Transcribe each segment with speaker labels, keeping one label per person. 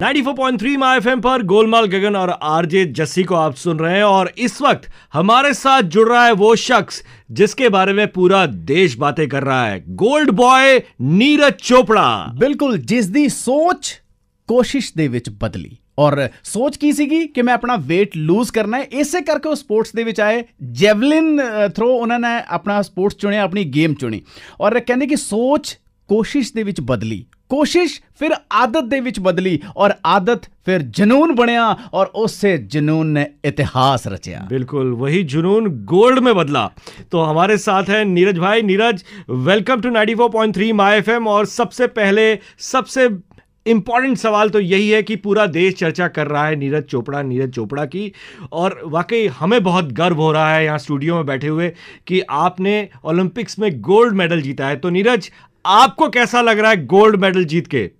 Speaker 1: 94.3 my FM पर गोलमाल गगन और RJ Jassi को आप सुन रहे हैं और इस वक्त हमारे साथ जुड़ रहा है वो शख्स जिसके बारे में पूरा देश बातें कर रहा है गोल्ड
Speaker 2: बॉय नीरज चोपड़ा बिल्कुल जिस दी सोच कोशिश दे विच बदली और सोच की सीगी कि मैं अपना वेट लूज करना है इसे करके वो स्पोर्ट्स दे विच आए जेवलिन थ्रो उन्होंने अपना स्पोर्ट्स चुने अपनी गेम चुनी और कहने की सोच कोशिश दे विच बदली कोशिश फिर आदत दे विच बदली और आदत फिर जुनून बनया और उससे जुनून ने इतिहास रचया बिल्कुल वही
Speaker 1: जुनून गोल्ड में बदला तो हमारे साथ है नीरज भाई Neeraj welcome to 94.3 F M और सबसे पहले सबसे इम्पॉर्टेंट सवाल तो यही है कि पूरा देश चर्चा कर रहा है नीरज चोपड़ा नीरज चोपड़ा की और वाकई हमें बहुत गर्व हो रहा है यहाँ स्टूडियो में बैठे हुए कि आपने ओलंपिक्स में गोल्ड मेडल जीता है तो नीरज आपको कैसा लग रहा है गोल्ड मेडल जीत के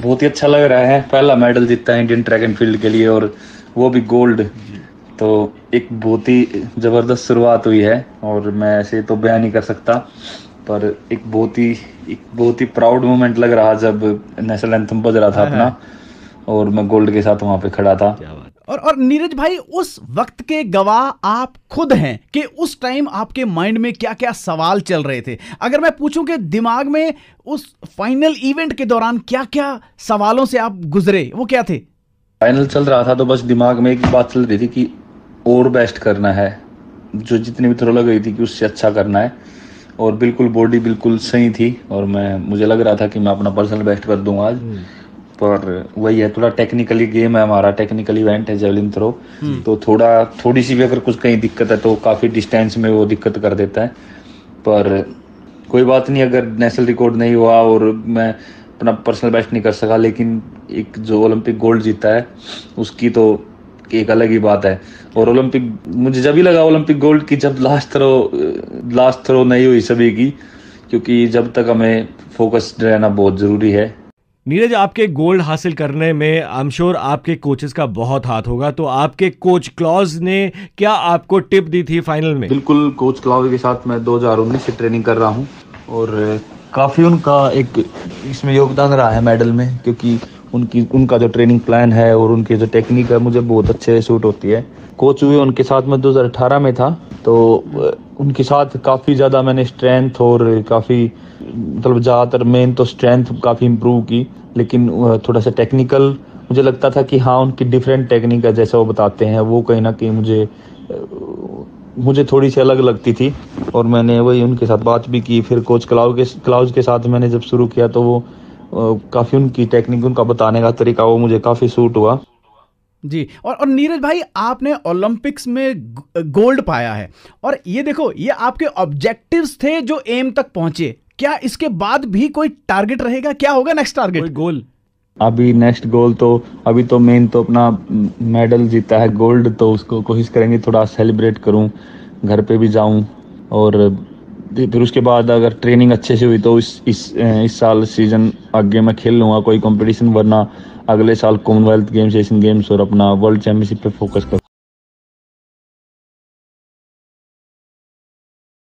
Speaker 3: बहुत ही अच्छा लग रहा है पहला मेडल जीतता है इंडियन ट्रैक एंड फील्ड के लिए और वो भी गोल्ड तो एक बहुत ही ज़बरदस्त शुरुआत हुई है और मैं ऐसे तो बयान नहीं कर सकता पर एक बहुत ही एक बहुत ही प्राउड मोमेंट लग रहा जब नेशनल एंथम बज रहा था हाँ, हाँ। अपना और मैं गोल्ड के साथ वहां पे खड़ा था
Speaker 2: और और नीरज भाई उस वक्त के गवाह आप खुद हैं कि उस टाइम आपके माइंड में क्या क्या सवाल चल रहे थे अगर मैं पूछूं कि दिमाग में उस फाइनल इवेंट के दौरान क्या क्या सवालों से आप गुजरे वो क्या थे
Speaker 3: फाइनल चल रहा था तो बस दिमाग में एक बात चल रही थी कि और बेस्ट करना है जो जितनी भी थोड़ा लग रही थी कि उससे अच्छा करना है और बिल्कुल बॉडी बिल्कुल सही थी और मैं मुझे लग रहा था कि मैं अपना पर्सनल बेस्ट कर दूंगा आज हम्म। पर वही है थोड़ा टेक्निकली गेम है हमारा टेक्निकल इवेंट है जेवलिन थ्रो हम्म। तो थोड़ा थोड़ी सी भी अगर कुछ कहीं दिक्कत है तो काफ़ी डिस्टेंस में वो दिक्कत कर देता है पर कोई बात नहीं अगर नेशनल रिकॉर्ड नहीं हुआ और मैं अपना पर्सनल बेस्ट नहीं कर सका लेकिन एक जो ओलंपिक गोल्ड जीता है उसकी तो एक अलग ही बात है और ओलंपिक मुझे जब ही लगा ओलंपिक गोल्ड की जब लास्ट थ्रो लास्ट थ्रो नहीं हुई सभी की क्योंकि जब तक हमें फोकस रहना बहुत ज़रूरी है
Speaker 1: नीरज आपके गोल्ड हासिल करने में आई एम श्योर आपके कोचेस का बहुत हाथ होगा तो आपके कोच क्लॉज ने क्या आपको टिप दी थी फाइनल में
Speaker 3: बिल्कुल कोच क्लॉज के साथ मैं दो से ट्रेनिंग कर रहा हूँ और काफ़ी उनका एक इसमें योगदान रहा है मेडल में क्योंकि उनकी उनका जो ट्रेनिंग प्लान है और उनकी जो टेक्निक है मुझे बहुत अच्छे सूट होती है कोच हुए उनके साथ में 2018 में था तो उनके साथ काफ़ी ज़्यादा मैंने स्ट्रेंथ और काफ़ी मतलब ज़्यादातर मेन तो स्ट्रेंथ काफ़ी इम्प्रूव की लेकिन थोड़ा सा टेक्निकल मुझे लगता था कि हाँ उनकी डिफरेंट टेक्निक है जैसा वो बताते हैं वो कहीं ना कहीं मुझे मुझे थोड़ी सी अलग लगती थी और मैंने वही उनके साथ बात भी की फिर कोच क्लाउ के क्लाउज के साथ मैंने जब शुरू किया तो वो काफ़ी उनकी टेक्निक उनका बताने का तरीका वो मुझे काफ़ी सूट हुआ
Speaker 2: जी और और नीरज भाई आपने ओलंपिक्स में गोल्ड पाया है और ये देखो ये आपके ऑब्जेक्टिव्स थे जो एम तक पहुंचे क्या इसके बाद भी कोई टारगेट रहेगा क्या होगा नेक्स्ट टारगेट गोल अभी नेक्स्ट गोल
Speaker 3: तो अभी तो मेन तो अपना मेडल जीता है गोल्ड तो उसको कोशिश करेंगे थोड़ा सेलिब्रेट करूं घर पे भी जाऊं और फिर उसके बाद अगर ट्रेनिंग अच्छे से हुई तो इस इस इस साल सीज़न आगे मैं खेल लूंगा कोई कंपटीशन वरना अगले
Speaker 1: साल कॉमनवेल्थ गेम्स एशियन गेम्स और अपना वर्ल्ड चैम्पियनशिप पे फोकस कर